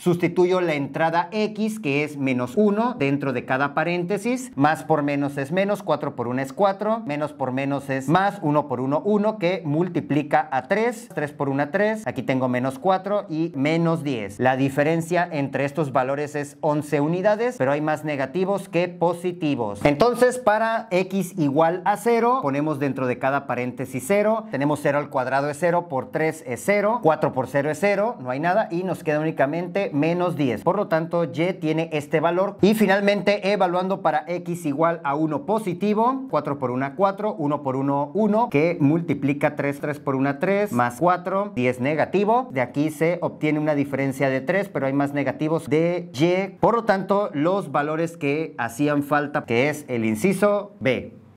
Sustituyo la entrada x, que es menos 1, dentro de cada paréntesis. Más por menos es menos, 4 por 1 es 4. Menos por menos es más, 1 por 1, 1, que multiplica a 3. 3 por 1, 3. Aquí tengo menos 4 y menos 10. La diferencia entre estos valores es 11 unidades, pero hay más negativos que positivos. Entonces, para x igual a 0, ponemos dentro de cada paréntesis 0. Tenemos 0 al cuadrado es 0, por 3 es 0, 4 por 0 es 0, no hay nada. Y nos queda únicamente menos 10. Por lo tanto, Y tiene este valor. Y finalmente, evaluando para X igual a 1 positivo, 4 por 1, 4, 1 por 1, 1, que multiplica 3, 3 por 1, 3, más 4, 10 negativo. De aquí se obtiene una diferencia de 3, pero hay más negativos de Y. Por lo tanto, los valores que hacían falta, que es el inciso B.